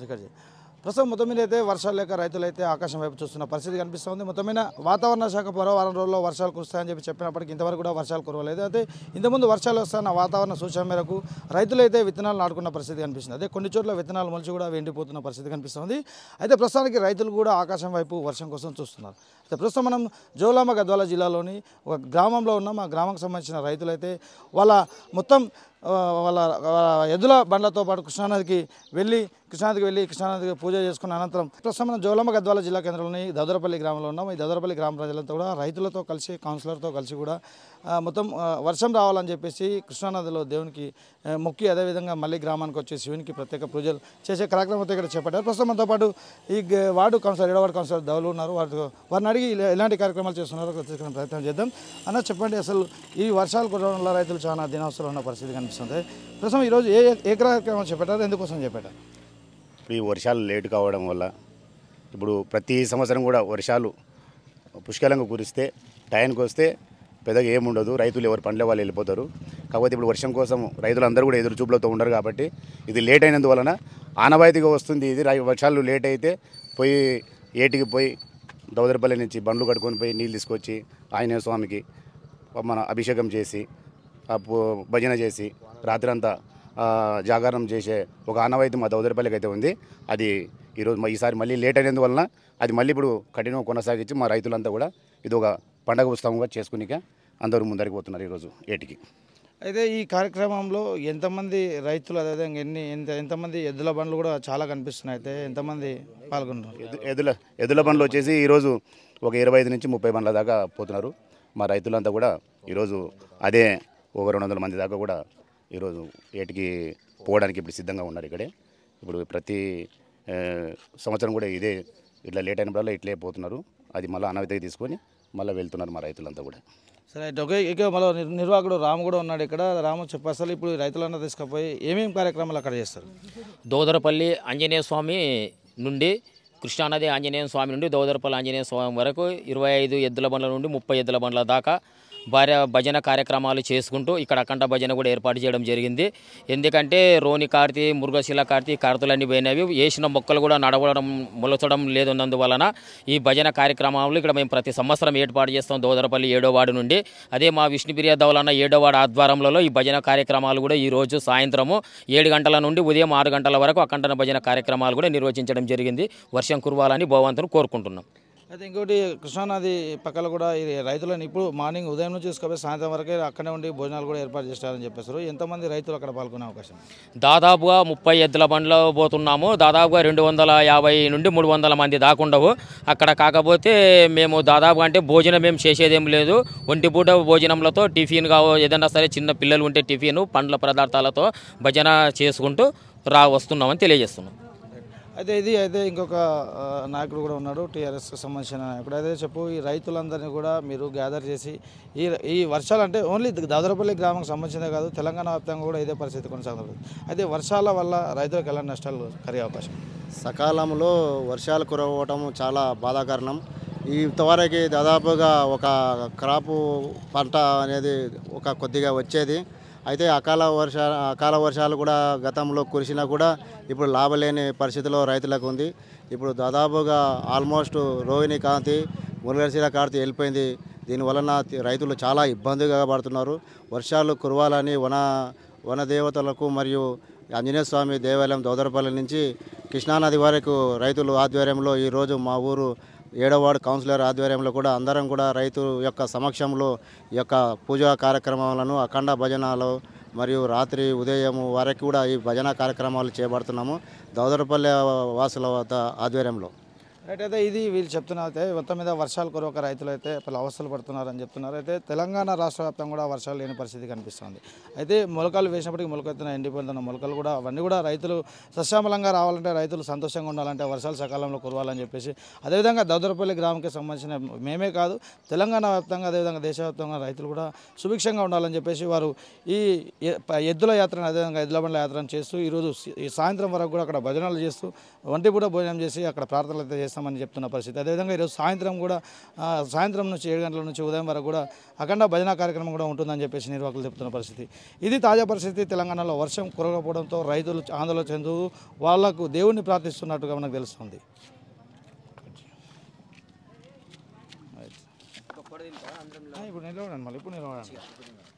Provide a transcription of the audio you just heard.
అధికారి ప్రస్తుతం మొత్తం మీద అయితే వర్షాలు లేక రైతులైతే ఆకాశం వైపు చూస్తున్న పరిస్థితి కనిపిస్తుంది మొత్తమైన వాతావరణ శాఖ మరో వారం రోజుల్లో వర్షాలు కురుస్తాయని చెప్పి చెప్పినప్పటికీ ఇంతవరకు కూడా వర్షాలు కురవలేదు అయితే ఇంతకుముందు వర్షాలు వస్తున్న వాతావరణ సూచన మేరకు రైతులైతే విత్తనాలు నాటుకున్న పరిస్థితి కనిపిస్తుంది అదే కొన్ని చోట్ల విత్తనాలు మొలిచి కూడా ఎండిపోతున్న పరిస్థితి కనిపిస్తుంది అయితే ప్రస్తుతానికి రైతులు కూడా ఆకాశం వైపు వర్షం కోసం చూస్తున్నారు అయితే ప్రస్తుతం మనం జోలామ గద్వాల జిల్లాలోని ఒక గ్రామంలో ఉన్న మా గ్రామంకి సంబంధించిన రైతులైతే వాళ్ళ మొత్తం వాళ్ళ ఎద్దుల బండ్లతో పాటు కృష్ణానదికి వెళ్ళి కృష్ణానదికి వెళ్ళి కృష్ణానదికి పూజ చేసుకున్న అనంతరం ప్రస్తుతం మనం జోలమ్మ గద్వాల జిల్లా కేంద్రంలోని దౌదరపల్లి గ్రామంలో ఉన్నాం ఈ దౌదరపల్లి గ్రామ ప్రజలంతా కూడా రైతులతో కలిసి కౌన్సిలర్తో కలిసి కూడా మొత్తం వర్షం రావాలని చెప్పేసి కృష్ణానదిలో దేవునికి మొక్కి అదేవిధంగా మళ్ళీ గ్రామానికి వచ్చే శివునికి ప్రత్యేక పూజలు చేసే కార్యక్రమం అయితే ఇక్కడ చేపట్టారు ప్రస్తుతం మనతో పాటు ఈ వార్డు కౌన్సిలర్ ఏడో వార్డు కౌన్సిలర్ దౌలు ఉన్నారు వారితో వారిని అడిగి ఎలాంటి కార్యక్రమాలు చేస్తున్నారో ప్రయత్నం చేద్దాం అన్న చెప్పండి అసలు ఈ వర్షాలు కూడా రైతులు చాలా దినవసరం ఉన్న పరిస్థితి కనిపిస్తుంది అనిపిస్తుంది ప్రస్తుతం ఈరోజు ఏ ఏ కార్యక్రమం ఎందుకోసం చెప్పారు ఇప్పుడు ఈ వర్షాలు లేట్ కావడం వల్ల ఇప్పుడు ప్రతి సంవత్సరం కూడా వర్షాలు పుష్కలంగా కురిస్తే టైంకి వస్తే పెద్దగా ఏముండదు రైతులు ఎవరు పండ్ల వాళ్ళు వెళ్ళిపోతారు కాకపోతే ఇప్పుడు వర్షం కోసం రైతులందరూ కూడా ఎదురు చూపులతో ఉండరు కాబట్టి ఇది లేట్ అయినందువలన ఆనవాయితీగా వస్తుంది ఇది వర్షాలు లేట్ అయితే పోయి ఏటికి పోయి దౌదరపల్లి నుంచి బండ్లు కట్టుకొని పోయి నీళ్ళు తీసుకొచ్చి ఆంజనేయ స్వామికి మన అభిషేకం చేసి భజన చేసి రాత్రంతా జాగరణం చేసే ఒక ఆనవాయితీ మా దౌదరిపల్లికి అయితే ఉంది అది ఈరోజు ఈసారి మళ్ళీ లేట్ అయినందువలన అది మళ్ళీ ఇప్పుడు కఠినంగా కొనసాగించి మా రైతులంతా కూడా ఇది ఒక పండగ ఉత్సవంగా చేసుకునిక అందరూ ముందరికి పోతున్నారు ఈరోజు ఏటికి అయితే ఈ కార్యక్రమంలో ఎంతమంది రైతులు అదేవిధంగా ఎన్ని ఎంత ఎంతమంది ఎద్దుల బండ్లు కూడా చాలా కనిపిస్తున్నాయి అయితే ఎంతమంది పాల్గొంటున్నారు ఎద్దుల ఎద్దుల బండ్లు వచ్చేసి ఈరోజు ఒక ఇరవై ఐదు నుంచి ముప్పై బండ్ల దాకా పోతున్నారు మా రైతులంతా కూడా ఈరోజు అదే ఓవర్ రెండు వందల మంది దాకా కూడా ఈరోజు ఏటికి పోవడానికి ఇప్పుడు సిద్ధంగా ఉన్నారు ఇక్కడే ఇప్పుడు ప్రతి సంవత్సరం కూడా ఇదే ఇట్లా లేట్ అయినప్పుడల్లా ఇట్లే పోతున్నారు అది మళ్ళీ అనవితకి తీసుకొని మళ్ళీ వెళ్తున్నారు మా రైతులంతా కూడా సరే ఓకే ఇక మళ్ళీ నిర్వాహకుడు రాము కూడా ఉన్నాడు ఇక్కడ రాము చెప్పేస్తారు ఇప్పుడు రైతులన్నా తీసుకుపోయి ఏమేమి కార్యక్రమాలు అక్కడ చేస్తారు దోదరపల్లి ఆంజనేయ స్వామి నుండి కృష్ణానది ఆంజనేయ స్వామి నుండి దోదరపల్లి ఆంజనేయ స్వామి వరకు ఇరవై ఐదు ఎద్దుల బండ్ల నుండి ముప్పై ఎద్దుల బండ్ల దాకా భార్య భజన కార్యక్రమాలు చేసుకుంటూ ఇక్కడ అఖండ భజన కూడా ఏర్పాటు చేయడం జరిగింది ఎందుకంటే రోని కార్తి మృగశిల కార్తి కార్తులన్నీ పోయినవి వేసిన మొక్కలు కూడా నడవడం మొలచడం లేదున్నందువలన ఈ భజన కార్యక్రమాలు ఇక్కడ మేము ప్రతి సంవత్సరం ఏర్పాటు చేస్తాం దోదరపల్లి ఏడో నుండి అదే మా విష్ణుప్రియ దౌలన్న ఏడో వాడు ఆధ్వర్యంలో ఈ భజన కార్యక్రమాలు కూడా ఈరోజు సాయంత్రము ఏడు గంటల నుండి ఉదయం ఆరు గంటల వరకు అఖండ భజన కార్యక్రమాలు కూడా నిర్వహించడం జరిగింది వర్షం కురవాలని భగవంతుని కోరుకుంటున్నాం అయితే ఇంకోటి కృష్ణానది పక్కన కూడా ఇది రైతులను ఇప్పుడు మార్నింగ్ ఉదయం నుంచి చూసుకోవాలి సాయంత్రం వరకే అక్కడే ఉండి భోజనాలు కూడా ఏర్పాటు చేస్తారని చెప్పేస్తారు ఎంతమంది రైతులు అక్కడ పాల్గొనే అవకాశం దాదాపుగా ముప్పై ఎద్దుల బండ్లో పోతున్నాము దాదాపుగా రెండు వందల యాభై నుండి మూడు వందల మంది దాకుండవు అక్కడ కాకపోతే మేము దాదాపుగా అంటే భోజనం మేము చేసేదేం లేదు ఒంటిపూట భోజనంలతో టిఫిన్ కావు ఏదైనా సరే చిన్న పిల్లలు ఉంటే టిఫిన్ పండ్ల పదార్థాలతో భజన చేసుకుంటూ రా వస్తున్నామని తెలియజేస్తున్నాం అయితే ఇది అయితే ఇంకొక నాయకుడు కూడా ఉన్నాడు టీఆర్ఎస్కి సంబంధించిన నాయకుడు అయితే చెప్పు ఈ రైతులందరినీ కూడా మీరు గ్యాదర్ చేసి ఈ ఈ వర్షాలు అంటే ఓన్లీ దాదరపల్లి గ్రామంకి సంబంధించిందే కాదు తెలంగాణ వ్యాప్తంగా కూడా ఇదే పరిస్థితి కొనసాగుతుంది అయితే వర్షాల వల్ల రైతులకు ఎలాంటి నష్టాలు కలిగే అవకాశం సకాలంలో వర్షాలు కురవటం చాలా బాధాకరణం ఇంతవరకు దాదాపుగా ఒక క్రాపు పంట అనేది ఒక కొద్దిగా వచ్చేది అయితే అకాల వర్ష అకాల వర్షాలు కూడా గతంలో కురిసినా కూడా ఇప్పుడు లాభలేని పరిస్థితిలో రైతులకు ఉంది ఇప్పుడు దాదాపుగా ఆల్మోస్ట్ రోహిణి కాంతి మురుగశీల కాంతి వెళ్ళిపోయింది దీనివలన రైతులు చాలా ఇబ్బందిగా పడుతున్నారు వర్షాలు కురవాలని వన వన దేవతలకు మరియు ఆంజనేయ స్వామి దేవాలయం దోదరపల్లి నుంచి కృష్ణానది వరకు రైతులు ఆధ్వర్యంలో ఈరోజు మా ఊరు ఏడవ వార్డు కౌన్సిలర్ ఆధ్వర్యంలో కూడా అందరం కూడా రైతు యొక్క సమక్షంలో యొక్క పూజా కార్యక్రమాలను అఖండ భజనాలు మరియు రాత్రి ఉదయం వరకు కూడా ఈ భజన కార్యక్రమాలు చేపడుతున్నాము దౌదరపల్లె వాసుల వద్ద ఆధ్వర్యంలో రైట్ అయితే ఇది వీళ్ళు చెప్తున్నారు అయితే మొత్తం మీద వర్షాలు కొరవక రైతులు అయితే పలు అవస్థలు పడుతున్నారని చెప్తున్నారు అయితే తెలంగాణ రాష్ట్ర వ్యాప్తంగా కూడా వర్షాలు లేని పరిస్థితి కనిపిస్తుంది అయితే మొలకలు వేసినప్పటికీ మొలకెత్తున ఎండిపోతున్న మొలకలు కూడా అవన్నీ కూడా రైతులు సస్యామలంగా రావాలంటే రైతులు సంతోషంగా ఉండాలంటే వర్షాలు సకాలంలో కురవాలని చెప్పేసి అదేవిధంగా దౌదరపల్లి గ్రామంకి సంబంధించిన మేమే కాదు తెలంగాణ వ్యాప్తంగా అదేవిధంగా దేశవ్యాప్తంగా రైతులు కూడా సుభిక్షంగా ఉండాలని చెప్పేసి వారు ఈ ఎద్దుల యాత్రను అదేవిధంగా ఎద్దుల బండ్ల యాత్రను చేస్తూ ఈరోజు సాయంత్రం వరకు కూడా అక్కడ భజనలు చేస్తూ వంటి కూడా భోజనం చేసి అక్కడ ప్రార్థనలు అయితే చేస్తాం చేస్తామని చెప్తున్న పరిస్థితి అదేవిధంగా ఈరోజు సాయంత్రం కూడా సాయంత్రం నుంచి ఏడు గంటల నుంచి ఉదయం వరకు కూడా అఖండ భజన కార్యక్రమం కూడా ఉంటుందని చెప్పేసి నిర్వాహకులు చెప్తున్న పరిస్థితి ఇది తాజా పరిస్థితి తెలంగాణలో వర్షం కురగకపోవడంతో రైతులు ఆందోళన చెందు వాళ్లకు దేవుణ్ణి ప్రార్థిస్తున్నట్టుగా మనకు తెలుస్తుంది ఇప్పుడు నిలవడండి మళ్ళీ ఇప్పుడు నిలవడండి